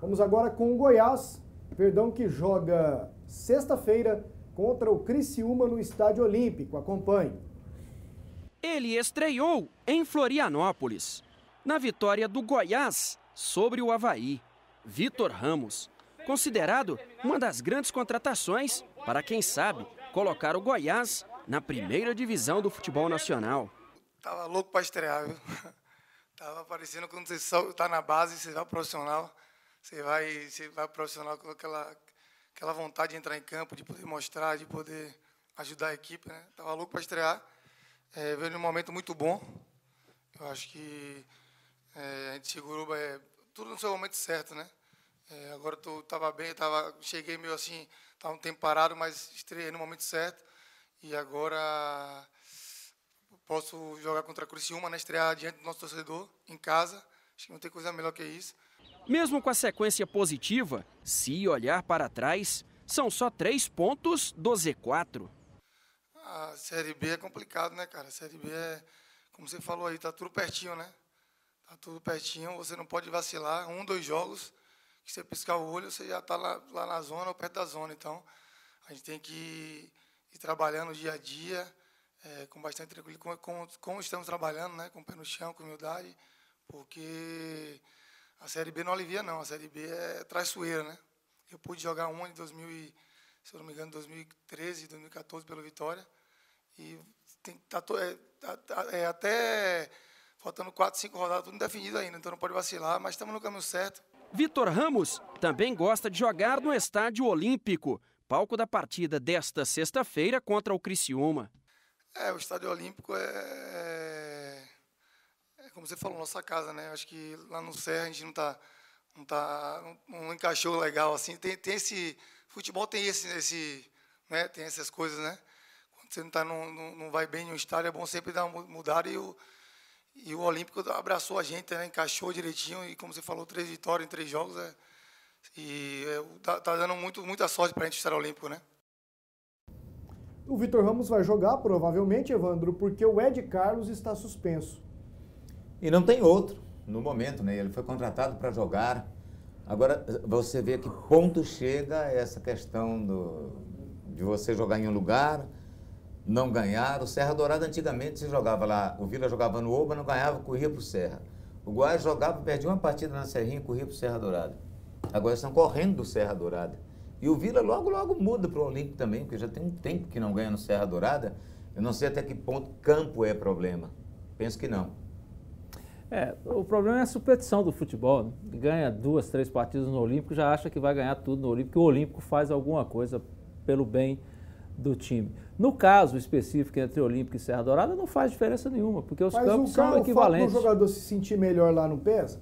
Vamos agora com o Goiás, perdão que joga sexta-feira contra o Criciúma no Estádio Olímpico. Acompanhe. Ele estreou em Florianópolis, na vitória do Goiás sobre o Havaí. Vitor Ramos, considerado uma das grandes contratações para quem sabe colocar o Goiás na primeira divisão do futebol nacional. Tava louco para estrear, viu? Tava parecendo quando você está na base, você vai profissional. Você vai, você vai profissional com aquela, aquela vontade de entrar em campo, de poder mostrar, de poder ajudar a equipe. Né? Tava louco para estrear. É, veio num momento muito bom. Eu acho que é, a gente segurou é, tudo no seu momento certo, né? É, agora eu tava bem, tava, cheguei meio assim, tava um tempo parado, mas estreiei no momento certo. E agora posso jogar contra a Criciúma, né, estrear diante do nosso torcedor, em casa. Acho que não tem coisa melhor que isso. Mesmo com a sequência positiva, se olhar para trás, são só três pontos do Z4. A Série B é complicado, né, cara? A Série B é, como você falou aí, tá tudo pertinho, né? Tá tudo pertinho, você não pode vacilar. Um, dois jogos, que você piscar o olho, você já tá lá, lá na zona ou perto da zona. Então, a gente tem que ir trabalhando dia a dia, é, com bastante tranquilidade, como, como, como, estamos trabalhando, né? Com o pé no chão, com humildade, porque a Série B não alivia, não. A Série B é traiçoeira, né? Eu pude jogar uma em 2000 e, se eu não me engano, 2013, 2014 pelo Vitória. E tem, tá, é, tá, tá é, até faltando quatro, cinco rodadas, tudo indefinido ainda, então não pode vacilar, mas estamos no caminho certo. Vitor Ramos também gosta de jogar no Estádio Olímpico, palco da partida desta sexta-feira contra o Criciúma. É, o Estádio Olímpico é, é como você falou, nossa casa, né? Acho que lá no Serra a gente não tá, não tá, não, não encaixou legal assim. Tem, tem esse futebol tem esse, esse, né? Tem essas coisas, né? Quando você não tá, não, não vai bem no estádio, é bom sempre dar uma mudada e o e o Olímpico abraçou a gente, né? encaixou direitinho e como você falou, três vitórias em três jogos, é, e está é, tá dando muito, muita sorte para a gente estar Olímpico, né? O Vitor Ramos vai jogar, provavelmente, Evandro, porque o Ed Carlos está suspenso. E não tem outro no momento, né? Ele foi contratado para jogar. Agora, você vê que ponto chega essa questão do, de você jogar em um lugar, não ganhar. O Serra Dourada antigamente se jogava lá, o Vila jogava no Oba, não ganhava, corria para o Serra. O Guaia jogava, perdia uma partida na Serrinha e corria para o Serra Dourada. Agora estão correndo do Serra Dourada. E o Vila logo, logo muda para o Olímpico também, porque já tem um tempo que não ganha no Serra Dourada. Eu não sei até que ponto campo é problema. Penso que não. É, o problema é a superstição do futebol. Ganha duas, três partidas no Olímpico, já acha que vai ganhar tudo no Olímpico, que o Olímpico faz alguma coisa pelo bem do time. No caso específico entre Olímpico e Serra Dourada, não faz diferença nenhuma, porque os mas campos o cara, são equivalentes. O fato do jogador se sentir melhor lá não pesa?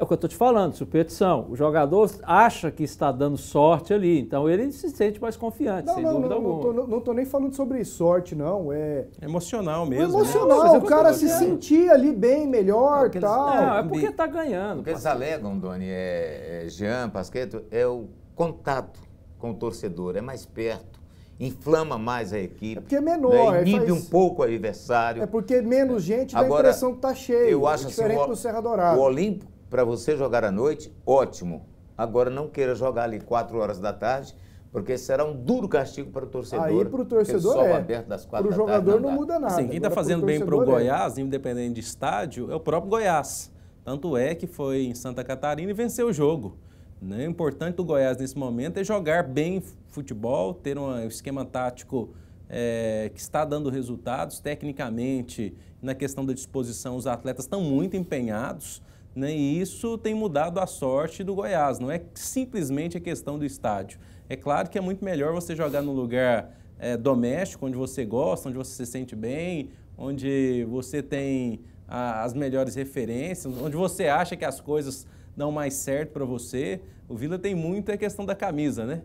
É o que eu estou te falando, superstição. O jogador acha que está dando sorte ali, então ele se sente mais confiante, não, sem não, dúvida não, alguma. Não estou nem falando sobre sorte, não. É emocional mesmo. É emocional, né? o tá cara se sentir ali bem, melhor, e tal. Não, é porque está ganhando. O que eles alegam, Doni, é, é Jean, Pasqueto, é o contato com o torcedor, é mais perto inflama mais a equipe. É porque é menor. Né? É Inibe faz... um pouco o adversário. É porque menos é. gente Agora, dá a impressão que está cheio. Eu acho é assim, diferente assim, o, do Serra Dourada. O Olímpico para você jogar à noite, ótimo. Agora não queira jogar ali 4 horas da tarde, porque será um duro castigo para o torcedor. Aí para o torcedor sol é. aberto das quatro para o jogador não, não muda nada. Sim, quem está fazendo pro bem para o Goiás, é. independente de estádio, é o próprio Goiás. Tanto é que foi em Santa Catarina e venceu o jogo. Né? O importante do Goiás nesse momento é jogar bem futebol, ter um esquema tático é, que está dando resultados tecnicamente, na questão da disposição, os atletas estão muito empenhados. Né? E isso tem mudado a sorte do Goiás, não é simplesmente a questão do estádio. É claro que é muito melhor você jogar num lugar é, doméstico, onde você gosta, onde você se sente bem, onde você tem a, as melhores referências, onde você acha que as coisas dão mais certo para você. O Vila tem muito a questão da camisa, né?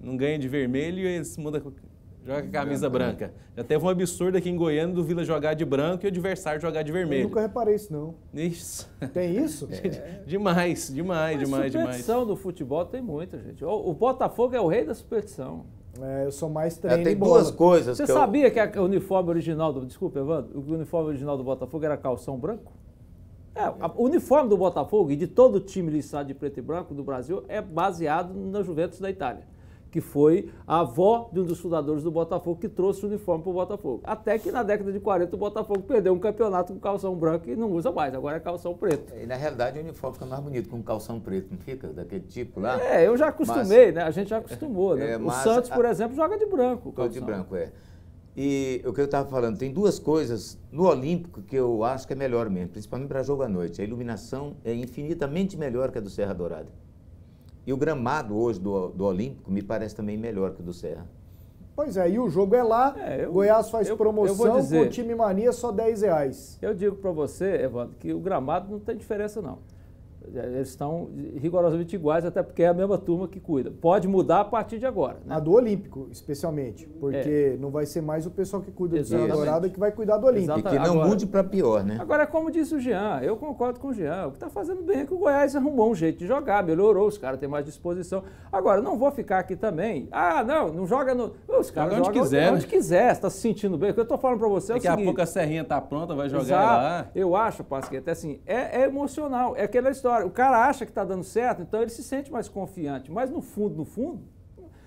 Não ganha de vermelho e eles mudam joga a camisa branca. Né? branca. Já teve um absurdo aqui em Goiânia do Vila jogar de branco e o adversário jogar de vermelho. Eu nunca reparei isso, não. Isso. Tem isso? É. Demais, demais, Mas demais, superstição demais. do futebol tem muita, gente. O Botafogo é o rei da superstição. É, eu sou mais é, treino é, Tem duas coisas. Você que sabia eu... que o uniforme original do... Desculpa, Evandro. O uniforme original do Botafogo era calção branco? É, o uniforme do Botafogo e de todo o time listado de preto e branco do Brasil é baseado na Juventus da Itália que foi a avó de um dos fundadores do Botafogo, que trouxe o uniforme para o Botafogo. Até que na década de 40 o Botafogo perdeu um campeonato com calção branco e não usa mais, agora é calção preto. É, e na realidade o uniforme fica mais bonito com um calção preto, não fica? Daquele tipo lá? É, eu já acostumei, mas, né? A gente já acostumou, né? É, o Santos, por a... exemplo, joga de branco. Joga de branco, é. E o que eu estava falando, tem duas coisas no Olímpico que eu acho que é melhor mesmo, principalmente para jogo à noite. A iluminação é infinitamente melhor que a do Serra Dourada. E o gramado hoje do, do Olímpico me parece também melhor que o do Serra. Pois é, e o jogo é lá, é, eu, Goiás faz eu, promoção, eu dizer, com o time mania só 10 reais. Eu digo para você, Evandro, que o gramado não tem diferença não. É, eles estão rigorosamente iguais, até porque é a mesma turma que cuida. Pode mudar a partir de agora. Né? A do Olímpico, especialmente, porque é. não vai ser mais o pessoal que cuida do do Dourado que vai cuidar do Olímpico. Exatamente. E que não agora, mude para pior, né? Agora, como disse o Jean, eu concordo com o Jean. O que está fazendo bem é que o Goiás arrumou um jeito de jogar, melhorou, os caras têm mais disposição. Agora, não vou ficar aqui também. Ah, não, não joga no. Os caras jogam onde quiser. Onde né? quiser, está se sentindo bem. O que eu estou falando para você é Daqui o seguinte. Daqui a pouco a Serrinha está pronta, vai jogar Exato. lá. Eu acho, Pasqueta, assim, é, é emocional. É aquela história história. O cara acha que está dando certo, então ele se sente mais confiante. Mas no fundo, no fundo,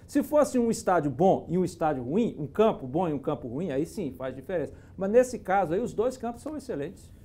se fosse um estádio bom e um estádio ruim, um campo bom e um campo ruim, aí sim faz diferença. Mas nesse caso aí, os dois campos são excelentes.